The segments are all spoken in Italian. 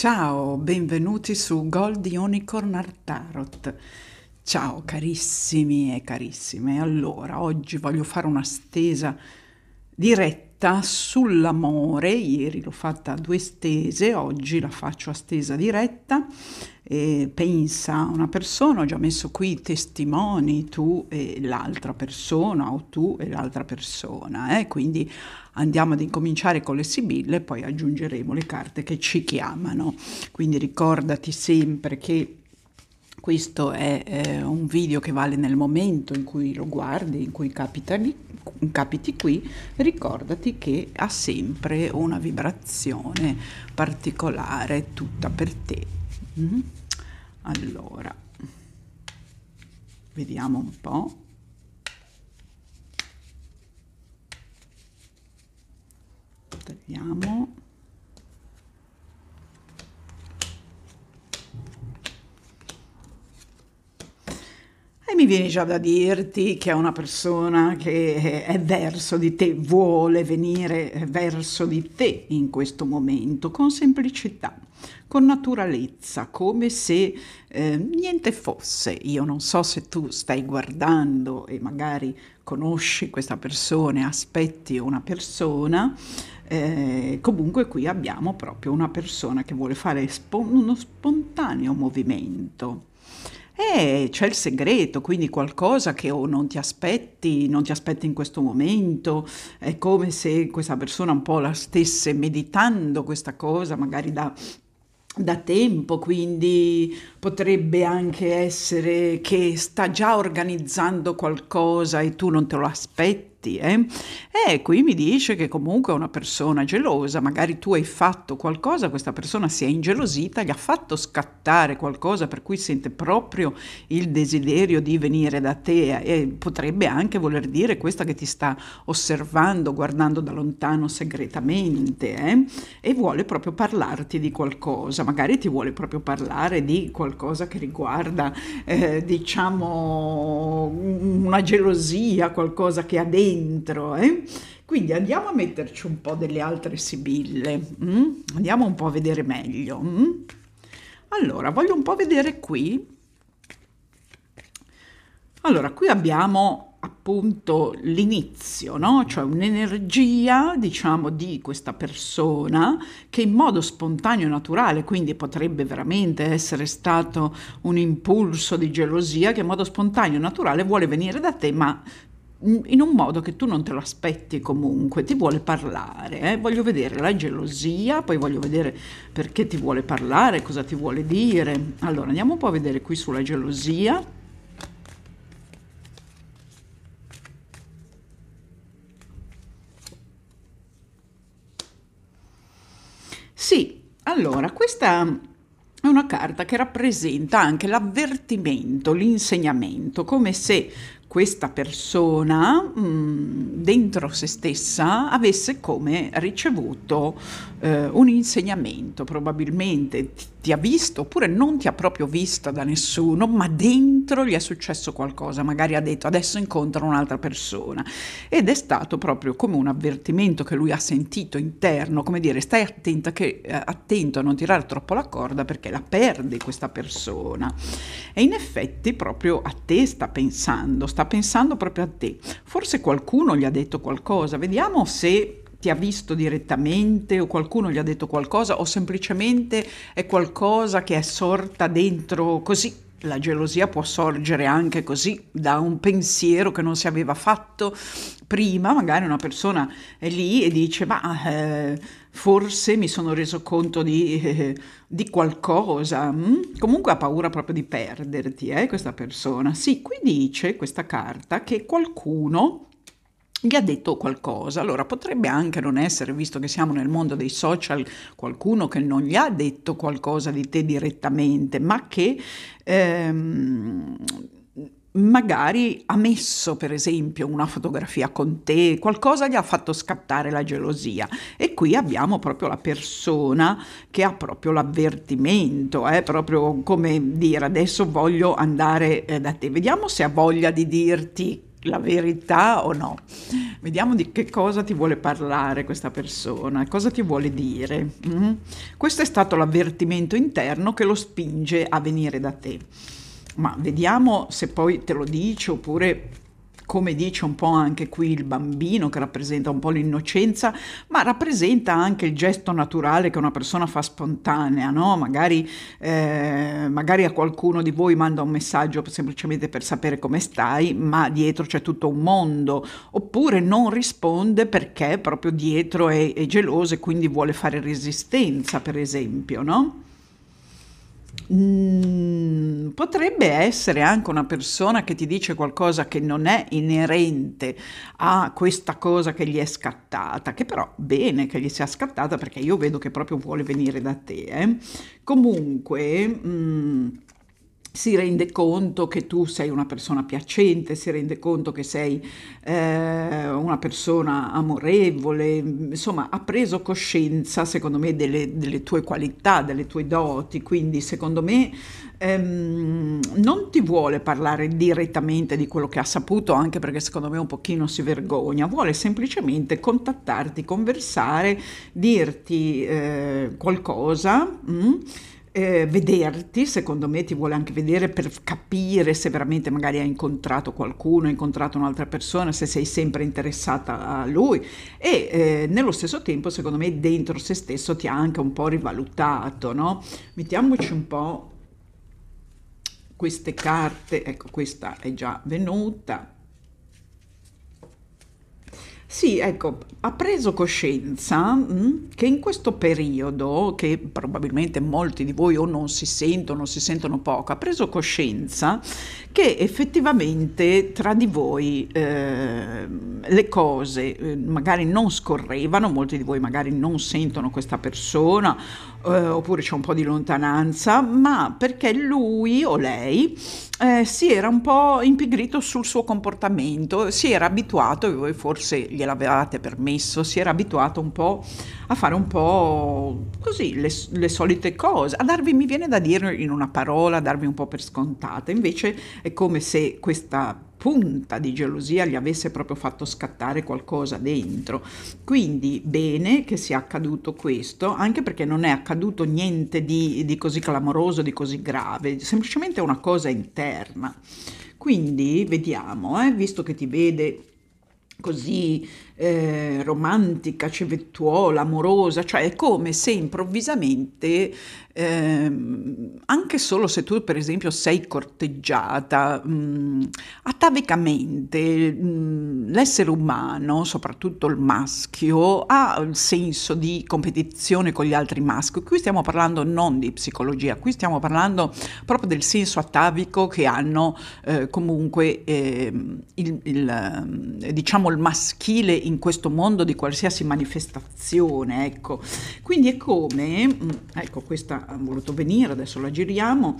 Ciao, benvenuti su Gold Unicorn Art Tarot. Ciao carissimi e carissime, allora oggi voglio fare una stesa diretta diretta sull'amore, ieri l'ho fatta a due stese, oggi la faccio a stesa diretta, eh, pensa una persona, ho già messo qui testimoni tu e l'altra persona o tu e l'altra persona, eh? quindi andiamo ad incominciare con le sibille poi aggiungeremo le carte che ci chiamano, quindi ricordati sempre che questo è eh, un video che vale nel momento in cui lo guardi, in cui capita lì capiti qui, ricordati che ha sempre una vibrazione particolare tutta per te. Mm-hmm. Allora, vediamo un po'. Tagliamo. E mi viene già da dirti che è una persona che è verso di te, vuole venire verso di te in questo momento, con semplicità, con naturalezza, come se eh, niente fosse. Io non so se tu stai guardando e magari conosci questa persona, aspetti una persona, eh, comunque qui abbiamo proprio una persona che vuole fare spo- uno spontaneo movimento eh, c'è il segreto, quindi qualcosa che o non ti aspetti, non ti aspetti in questo momento, è come se questa persona un po' la stesse meditando questa cosa, magari da da tempo, quindi potrebbe anche essere che sta già organizzando qualcosa e tu non te lo aspetti affetti. Eh? E qui mi dice che comunque è una persona gelosa, magari tu hai fatto qualcosa, questa persona si è ingelosita, gli ha fatto scattare qualcosa per cui sente proprio il desiderio di venire da te e potrebbe anche voler dire questa che ti sta osservando, guardando da lontano segretamente eh? e vuole proprio parlarti di qualcosa, magari ti vuole proprio parlare di qualcosa che riguarda eh, diciamo una gelosia, qualcosa che ha dentro dentro. Eh? Quindi andiamo a metterci un po' delle altre sibille, mm? andiamo un po' a vedere meglio. Mm? Allora, voglio un po' vedere qui. Allora, qui abbiamo appunto l'inizio, no? cioè un'energia, diciamo, di questa persona che in modo spontaneo e naturale, quindi potrebbe veramente essere stato un impulso di gelosia che in modo spontaneo e naturale vuole venire da te, ma in un modo che tu non te lo aspetti comunque, ti vuole parlare, eh? voglio vedere la gelosia, poi voglio vedere perché ti vuole parlare, cosa ti vuole dire. Allora andiamo un po' a vedere qui sulla gelosia. Sì, allora questa è una carta che rappresenta anche l'avvertimento, l'insegnamento, come se questa persona mm, dentro se stessa avesse come ricevuto eh, un insegnamento, probabilmente ti, ti, ha visto oppure non ti ha proprio vista da nessuno, ma dentro gli è successo qualcosa, magari ha detto adesso incontro un'altra persona ed è stato proprio come un avvertimento che lui ha sentito interno, come dire stai attenta che, eh, attento a non tirare troppo la corda perché la perdi questa persona. E in effetti proprio a te sta pensando, sta pensando proprio a te. Forse qualcuno gli ha detto qualcosa, vediamo se ti ha visto direttamente o qualcuno gli ha detto qualcosa o semplicemente è qualcosa che è sorta dentro così la gelosia può sorgere anche così da un pensiero che non si aveva fatto prima, magari una persona è lì e dice ma eh, forse mi sono reso conto di, eh, di qualcosa, mm? comunque ha paura proprio di perderti eh, questa persona. Sì, qui dice questa carta che qualcuno gli ha detto qualcosa. Allora potrebbe anche non essere, visto che siamo nel mondo dei social, qualcuno che non gli ha detto qualcosa di te direttamente, ma che ehm, magari ha messo per esempio una fotografia con te, qualcosa gli ha fatto scattare la gelosia. E qui abbiamo proprio la persona che ha proprio l'avvertimento, è eh? proprio come dire adesso voglio andare eh, da te, vediamo se ha voglia di dirti la verità o no. Vediamo di che cosa ti vuole parlare questa persona, cosa ti vuole dire. Mm? Questo è stato l'avvertimento interno che lo spinge a venire da te. Ma vediamo se poi te lo dice oppure come dice un po' anche qui il bambino che rappresenta un po' l'innocenza, ma rappresenta anche il gesto naturale che una persona fa spontanea, no? magari, eh, magari a qualcuno di voi manda un messaggio semplicemente per sapere come stai, ma dietro c'è tutto un mondo, oppure non risponde perché proprio dietro è, è geloso e quindi vuole fare resistenza, per esempio. No? Mm, potrebbe essere anche una persona che ti dice qualcosa che non è inerente a questa cosa che gli è scattata, che però bene che gli sia scattata perché io vedo che proprio vuole venire da te. Eh. Comunque... Mm, si rende conto che tu sei una persona piacente, si rende conto che sei eh, una persona amorevole, insomma ha preso coscienza secondo me delle, delle tue qualità, delle tue doti, quindi secondo me ehm, non ti vuole parlare direttamente di quello che ha saputo, anche perché secondo me un pochino si vergogna, vuole semplicemente contattarti, conversare, dirti eh, qualcosa. Mm, eh, vederti, secondo me ti vuole anche vedere per capire se veramente magari hai incontrato qualcuno, hai incontrato un'altra persona, se sei sempre interessata a lui e eh, nello stesso tempo secondo me dentro se stesso ti ha anche un po' rivalutato, no? Mettiamoci un po' queste carte, ecco questa è già venuta, sì, ecco, ha preso coscienza mm, che in questo periodo, che probabilmente molti di voi o non si sentono, o si sentono poco, ha preso coscienza che effettivamente tra di voi eh, le cose eh, magari non scorrevano, molti di voi magari non sentono questa persona eh, oppure c'è un po' di lontananza, ma perché lui o lei eh, si era un po' impigrito sul suo comportamento, si era abituato, e voi forse gliel'avevate permesso, si era abituato un po' a fare un po' così le, le solite cose, a darvi, mi viene da dire in una parola, a darvi un po' per scontata. Invece è come se questa punta di gelosia gli avesse proprio fatto scattare qualcosa dentro. Quindi bene che sia accaduto questo, anche perché non è accaduto niente di, di così clamoroso, di così grave, semplicemente è una cosa interna. Quindi vediamo, eh, visto che ti vede così eh, romantica, civettuola, amorosa, cioè è come se improvvisamente, ehm, anche solo se tu per esempio sei corteggiata, mh, mm, atavicamente mh, mm, l'essere umano, soprattutto il maschio, ha il senso di competizione con gli altri maschi. Qui stiamo parlando non di psicologia, qui stiamo parlando proprio del senso atavico che hanno eh, comunque eh, il, il, ehm, diciamo il maschile in questo mondo di qualsiasi manifestazione. Ecco. Quindi è come, mm, ecco questa ha voluto venire, adesso la giriamo,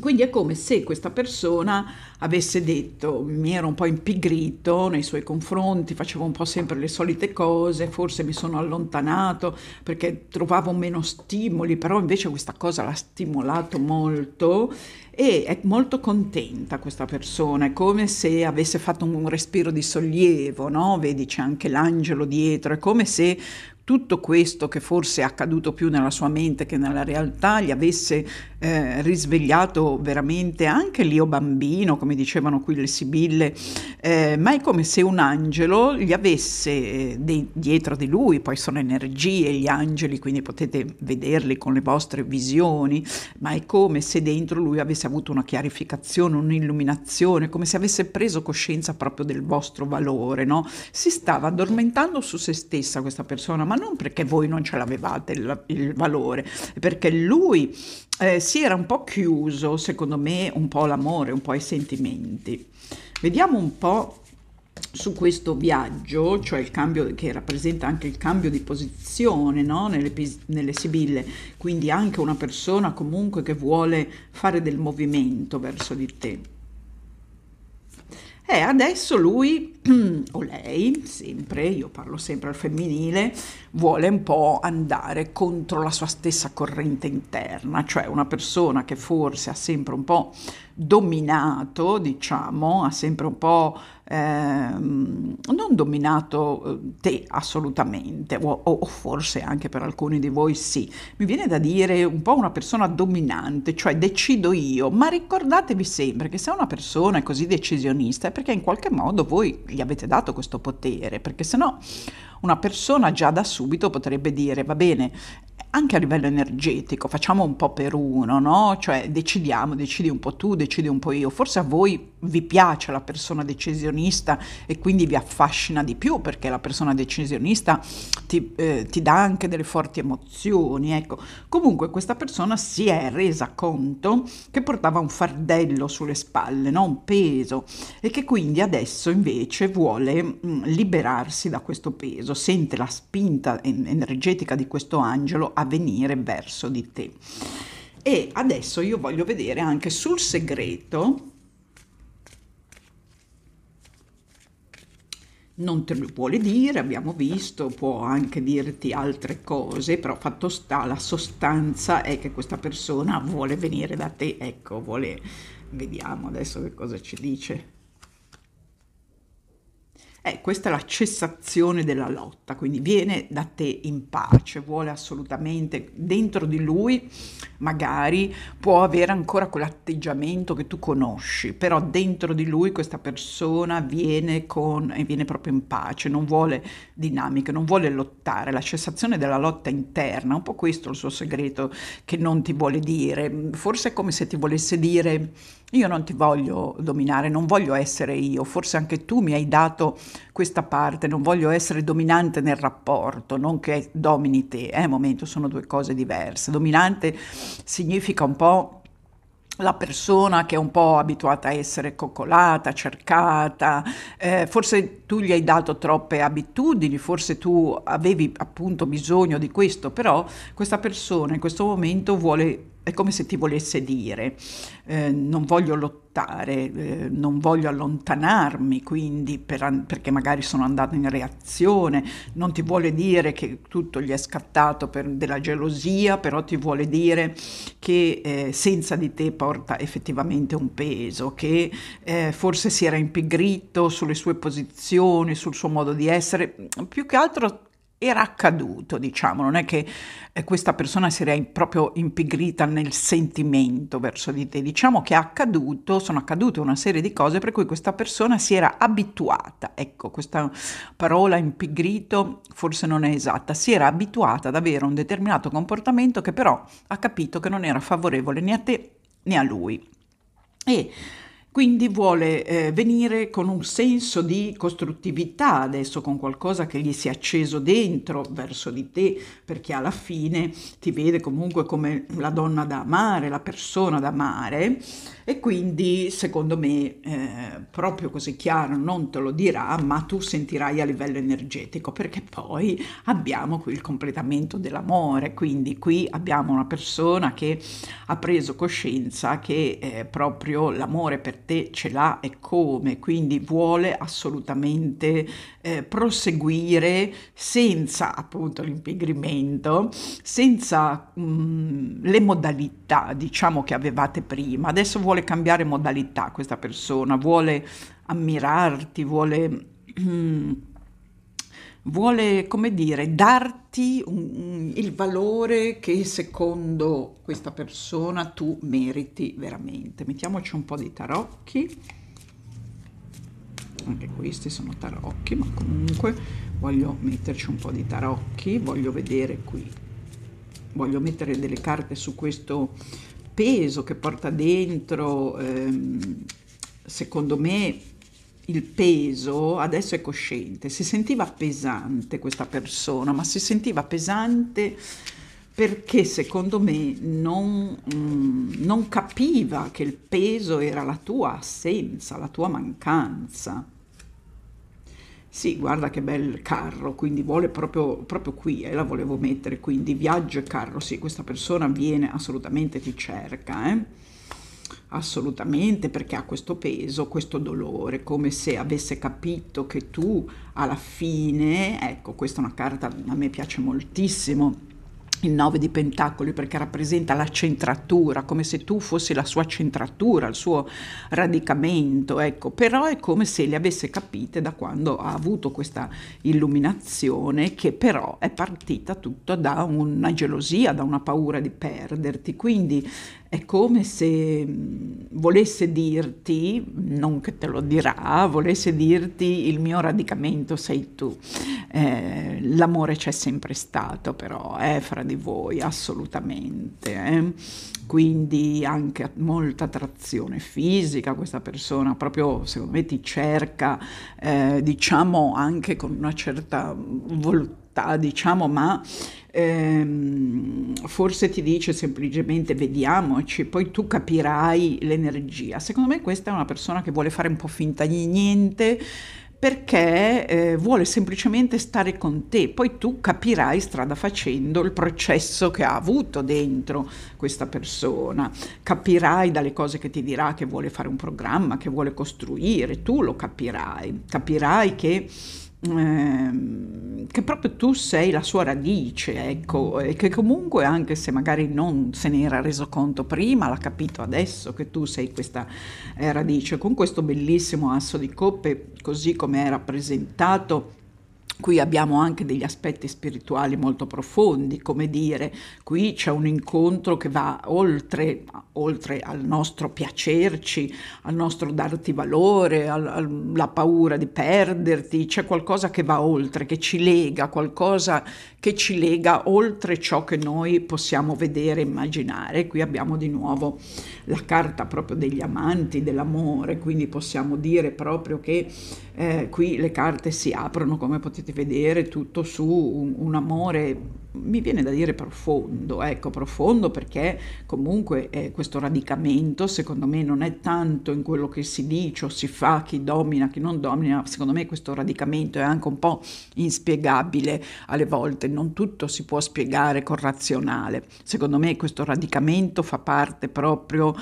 quindi è come se questa persona avesse detto mi ero un po' impigrito nei suoi confronti, facevo un po' sempre le solite cose, forse mi sono allontanato perché trovavo meno stimoli, però invece questa cosa l'ha stimolato molto e è molto contenta questa persona, è come se avesse fatto un respiro di sollievo, no? vedi c'è anche l'angelo dietro, è come se tutto questo che forse è accaduto più nella sua mente che nella realtà gli avesse eh, risvegliato veramente anche l'io bambino, come dicevano qui le Sibille, eh, ma è come se un angelo gli avesse eh, de- dietro di lui, poi sono energie gli angeli, quindi potete vederli con le vostre visioni, ma è come se dentro lui avesse avuto una chiarificazione, un'illuminazione, come se avesse preso coscienza proprio del vostro valore, no? Si stava addormentando su se stessa questa persona, ma non perché voi non ce l'avevate il, il valore, perché lui eh, si era un po' chiuso, secondo me, un po' all'amore, un po' ai sentimenti. Vediamo un po' su questo viaggio, cioè il cambio che rappresenta anche il cambio di posizione no? nelle, nelle Sibille, quindi anche una persona comunque che vuole fare del movimento verso di te. E eh, adesso lui o lei, sempre, io parlo sempre al femminile, vuole un po' andare contro la sua stessa corrente interna, cioè una persona che forse ha sempre un po' dominato, diciamo, ha sempre un po' ehm, non dominato eh, te assolutamente, o, o, forse anche per alcuni di voi sì, mi viene da dire un po' una persona dominante, cioè decido io, ma ricordatevi sempre che se una persona è così decisionista è perché in qualche modo voi gli avete dato questo potere, perché se no una persona già da subito potrebbe dire va bene, anche a livello energetico, facciamo un po' per uno, no? Cioè decidiamo, decidi un po' tu, decidi un po' io. Forse a voi vi piace la persona decisionista e quindi vi affascina di più perché la persona decisionista ti, eh, ti dà anche delle forti emozioni. Ecco. Comunque questa persona si è resa conto che portava un fardello sulle spalle, no? un peso e che quindi adesso invece vuole mh, mm, liberarsi da questo peso, sente la spinta en- energetica di questo angelo a venire verso di te. E adesso io voglio vedere anche sul segreto non te lo vuole dire, abbiamo visto, può anche dirti altre cose, però fatto sta, la sostanza è che questa persona vuole venire da te, ecco, vuole, vediamo adesso che cosa ci dice. Eh, questa è la cessazione della lotta, quindi viene da te in pace, vuole assolutamente dentro di lui, magari può avere ancora quell'atteggiamento che tu conosci, però dentro di lui questa persona viene, con, e viene proprio in pace, non vuole dinamiche, non vuole lottare, la cessazione della lotta interna, un po' questo è il suo segreto che non ti vuole dire, forse è come se ti volesse dire io non ti voglio dominare, non voglio essere io, forse anche tu mi hai dato questa parte, non voglio essere dominante nel rapporto, non che domini te, eh, momento, sono due cose diverse. Dominante significa un po' la persona che è un po' abituata a essere coccolata, cercata, eh, forse tu gli hai dato troppe abitudini, forse tu avevi appunto bisogno di questo, però questa persona in questo momento vuole è come se ti volesse dire eh, non voglio lottare, eh, non voglio allontanarmi quindi per, perché magari sono andato in reazione, non ti vuole dire che tutto gli è scattato per, della gelosia, però ti vuole dire che eh, senza di te porta effettivamente un peso, che eh, forse si era impigrito sulle sue posizioni, sul suo modo di essere, più che altro era accaduto, diciamo, non è che eh, questa persona si era proprio impigrita nel sentimento verso di te, diciamo che è accaduto, sono accadute una serie di cose per cui questa persona si era abituata, ecco, questa parola impigrito forse non è esatta, si era abituata ad avere un determinato comportamento che però ha capito che non era favorevole né a te né a lui. E quindi vuole eh, venire con un senso di costruttività adesso, con qualcosa che gli si è acceso dentro verso di te, perché alla fine ti vede comunque come la donna da amare, la persona da amare e quindi secondo me eh, proprio così chiaro non te lo dirà, ma tu sentirai a livello energetico, perché poi abbiamo qui il completamento dell'amore, quindi qui abbiamo una persona che ha preso coscienza che eh, proprio l'amore per aperte ce l'ha e come, quindi vuole assolutamente eh, proseguire senza appunto l'impigrimento, senza mh, le modalità diciamo che avevate prima, adesso vuole cambiare modalità questa persona, vuole ammirarti, vuole... Mh, vuole, come dire, darti un, il valore che secondo questa persona tu meriti veramente. Mettiamoci un po' di tarocchi, anche questi sono tarocchi, ma comunque voglio metterci un po' di tarocchi, voglio vedere qui, voglio mettere delle carte su questo peso che porta dentro, ehm, secondo me il peso, adesso è cosciente, si sentiva pesante questa persona, ma si sentiva pesante perché secondo me non, mm, non capiva che il peso era la tua assenza, la tua mancanza. Sì, guarda che bel carro, quindi vuole proprio, proprio qui, e eh, la volevo mettere, quindi viaggio e carro, sì, questa persona viene assolutamente, ti cerca. Eh assolutamente perché ha questo peso, questo dolore, come se avesse capito che tu alla fine, ecco, questa è una carta a me piace moltissimo il 9 di Pentacoli perché rappresenta la centratura, come se tu fossi la sua centratura, il suo radicamento, ecco, però è come se le avesse capite da quando ha avuto questa illuminazione che però è partita tutta da una gelosia, da una paura di perderti, quindi è come se volesse dirti, non che te lo dirà, volesse dirti il mio radicamento sei tu. Eh, l'amore c'è sempre stato però, eh, fra di voi, assolutamente. Eh? Quindi anche molta attrazione fisica, questa persona proprio secondo me ti cerca, eh, diciamo anche con una certa volontà, diciamo, ma ehm, forse ti dice semplicemente vediamoci, poi tu capirai l'energia. Secondo me questa è una persona che vuole fare un po' finta di niente perché eh, vuole semplicemente stare con te, poi tu capirai strada facendo il processo che ha avuto dentro questa persona, capirai dalle cose che ti dirà che vuole fare un programma, che vuole costruire, tu lo capirai, capirai che eh, che proprio tu sei la sua radice, ecco, e che comunque anche se magari non se ne era reso conto prima, l'ha capito adesso che tu sei questa eh, radice, con questo bellissimo asso di coppe, così come è rappresentato Qui abbiamo anche degli aspetti spirituali molto profondi, come dire, qui c'è un incontro che va oltre, oltre al nostro piacerci, al nostro darti valore, alla paura di perderti, c'è qualcosa che va oltre, che ci lega, qualcosa che ci lega oltre ciò che noi possiamo vedere e immaginare. Qui abbiamo di nuovo la carta proprio degli amanti, dell'amore, quindi possiamo dire proprio che eh, qui le carte si aprono, come potete vedere, tutto su un, un amore mi viene da dire profondo, ecco profondo perché comunque eh, questo radicamento secondo me non è tanto in quello che si dice o si fa, chi domina, chi non domina, secondo me questo radicamento è anche un po' inspiegabile alle volte, non tutto si può spiegare con razionale, secondo me questo radicamento fa parte proprio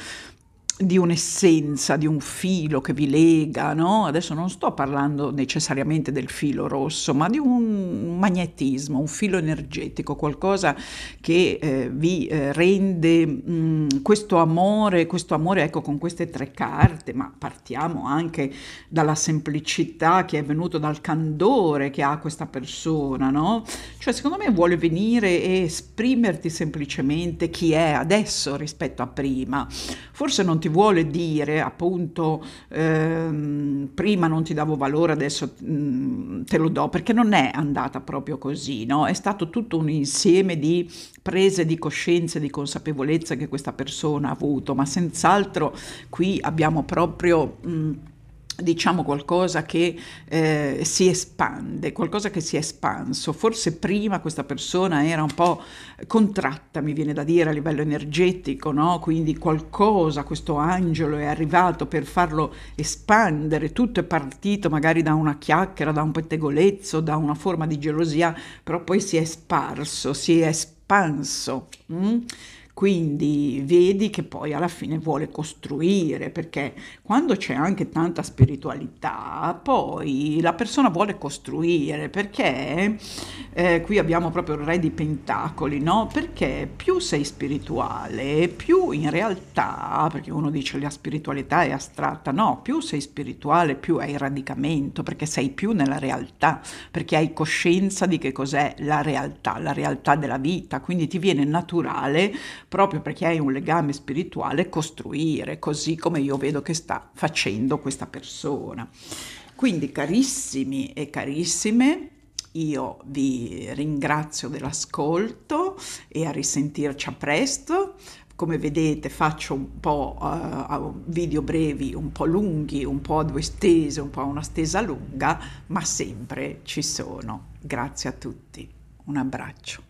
di un'essenza, di un filo che vi lega, no? adesso non sto parlando necessariamente del filo rosso, ma di un magnetismo, un filo energetico, qualcosa che eh, vi eh, rende mh, mm, questo amore, questo amore ecco con queste tre carte, ma partiamo anche dalla semplicità che è venuto dal candore che ha questa persona, no? cioè secondo me vuole venire e esprimerti semplicemente chi è adesso rispetto a prima, forse non ti ti vuole dire appunto ehm, prima non ti davo valore, adesso mh, mm, te lo do, perché non è andata proprio così, no? è stato tutto un insieme di prese di coscienza e di consapevolezza che questa persona ha avuto, ma senz'altro qui abbiamo proprio... Mh, mm, diciamo qualcosa che eh, si espande, qualcosa che si è espanso. Forse prima questa persona era un po' contratta, mi viene da dire, a livello energetico, no? quindi qualcosa, questo angelo è arrivato per farlo espandere, tutto è partito magari da una chiacchiera, da un pettegolezzo, da una forma di gelosia, però poi si è sparso, si è espanso. Mm? Quindi vedi che poi alla fine vuole costruire, perché quando c'è anche tanta spiritualità, poi la persona vuole costruire, perché eh, qui abbiamo proprio il re di pentacoli, no? Perché più sei spirituale, più in realtà, perché uno dice la spiritualità è astratta, no, più sei spirituale, più hai radicamento, perché sei più nella realtà, perché hai coscienza di che cos'è la realtà, la realtà della vita, quindi ti viene naturale proprio perché hai un legame spirituale, costruire, così come io vedo che sta facendo questa persona. Quindi carissimi e carissime, io vi ringrazio dell'ascolto e a risentirci a presto. Come vedete faccio un po' uh, video brevi, un po' lunghi, un po' a due stese, un po' a una stesa lunga, ma sempre ci sono. Grazie a tutti, un abbraccio.